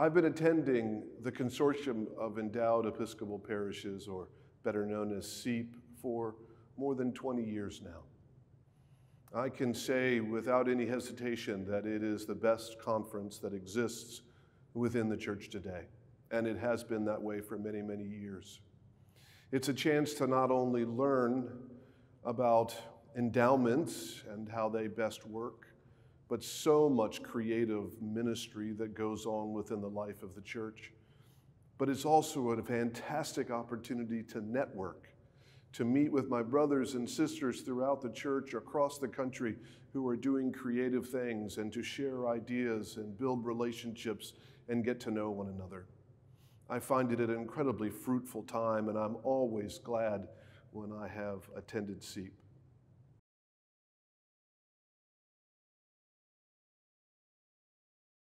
I've been attending the Consortium of Endowed Episcopal Parishes, or better known as SEEP, for more than 20 years now. I can say without any hesitation that it is the best conference that exists within the church today, and it has been that way for many, many years. It's a chance to not only learn about endowments and how they best work, but so much creative ministry that goes on within the life of the church. But it's also a fantastic opportunity to network, to meet with my brothers and sisters throughout the church across the country who are doing creative things and to share ideas and build relationships and get to know one another. I find it an incredibly fruitful time, and I'm always glad when I have attended SEEP.